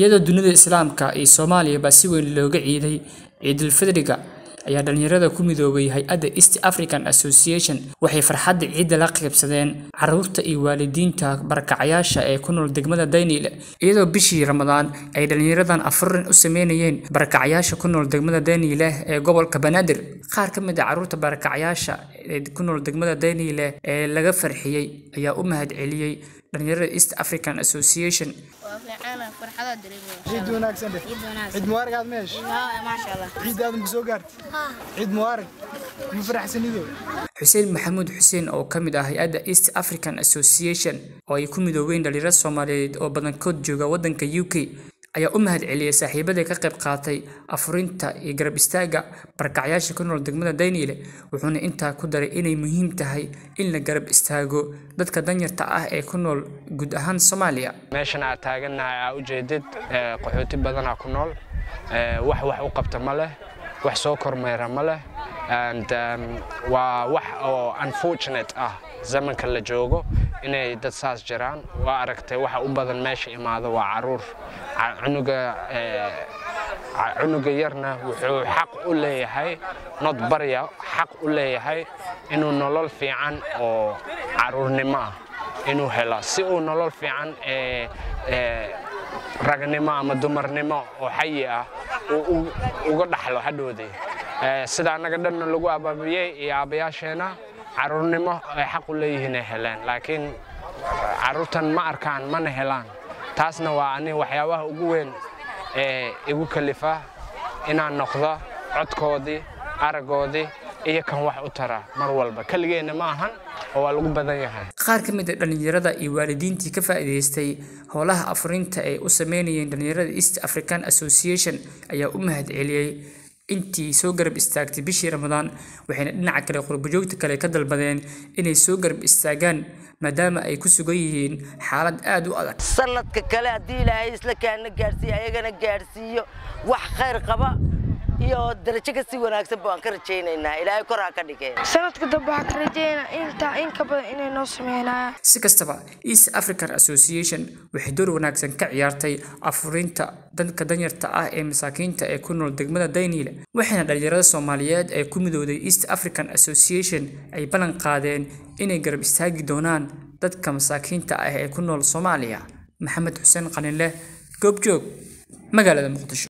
iyadoo dunida islaamka iyo soomaaliya baa si weyn looga ciiday ciidulfidriga ayaa dhallinyarada ku midoobay hay-adda east african association waxay farxadda ciidda la qaybsadeen caruurta iyo waalidiinta barakacayaasha ee ku nool degmada dayniile iyadoo bishii ramadaan ay dhallinyaradan afurin u sameynayeen barakacayaasha ku nool degmada dayniile ee gobolka banaadir qaar ka mid a ah caruurta barakacayaasha ee ku nool degmada dayniile ee laga farxiyey ayaa u mahad celiyey dhallinyarada east african association ciid wanaagsan dheh ciid mubaarag aad meesh ciid aadan ku soo gaartid ciid mubaarag ma faraxsanido xuseen maxamuud xuseen oo ka mid ah hay-adda east african association oo ay ku midoobeen dhalinyaro soomaaliyeed oo badankood jooga waddanka u k ayaa u mahad celiyey saaxiibadii ka qayb qaatay afurinta iyo garab istaagga barkacyaasha ku nool degmada dayniile wuxuuna intaa ku daray inay muhiim tahay in la garab istaago dadka danyarta ah ee ku nool guud ahaan soomaaliya meeshan aad taagannahay aa ujeedid qaxooti badanaa ku nool wax wax u qabta ma leh wax soo kormeera ma leh and um, waa wax oo unfortunate ah zamanka la joogo inay dad saas jiraan waa aragtay waxa u badan meesha imaado waa caruur unuga cunuga yarna wuxuu xaq u leeyahay nod barya xaq u leeyahay inuu nolol fiican oo caruurnimo ah inuu helo si uu nolol fiican ragnimo ama dumarnimo oo xayi ah uga dhaxlo hadhooday sidaa naga dhanna lagu abaabiyey iyo aabbayaasheenna caruurnimo ay xaq u leeyihiin ay heleen laakiin caruurtan eh, ma arkaan mana helaan taasna waa ani waxyaabaha ugu weyn ee igu kalifa inaan noqdo codkoodii araggoodii iyo kan wax u tara mar walba keligeenna ma ahan oo waa lagu badan yahay qaar ka mid a ah dhallinyarada iyo waalidiintii ka faa'iidaystay howlaha afurinta ay u sameynayeen dhallinyarada east african association ayaa u mahad celiyey intii soo garab istaagtay bishii ramadaan waxayna dhinaca kale qurbojoogta kale ka dalbadeen inay soo garab istaagaan maadaama ay ku sugan yihiin xaalad aad u adag sanadka kale haddii ilaahay isla kaana gaadhsiiyo ayagana gaadhsiiyo wax khayr qaba iyo darajo ka si wanaagsanba waan ka rajaynaynaa ilaahay koraa ka dhigeen sanadka dambe waxaa ka rajaynaa intaa in ka badan inay noo sameynaa si kastaba east african association waxay door wanaagsan ka ciyaartay afurinta dadka danyarta ah ee masaakiinta ee ku nool degmada dayniile waxayna dhalinyarada soomaaliyeed ee ku midowday east african association ay ballan qaadeen inay garab istaagi doonaan dadka masaakiinta ah ee ku nool soomaaliya maxamed xuseen qaninleh goobjoog magaalada muqdisho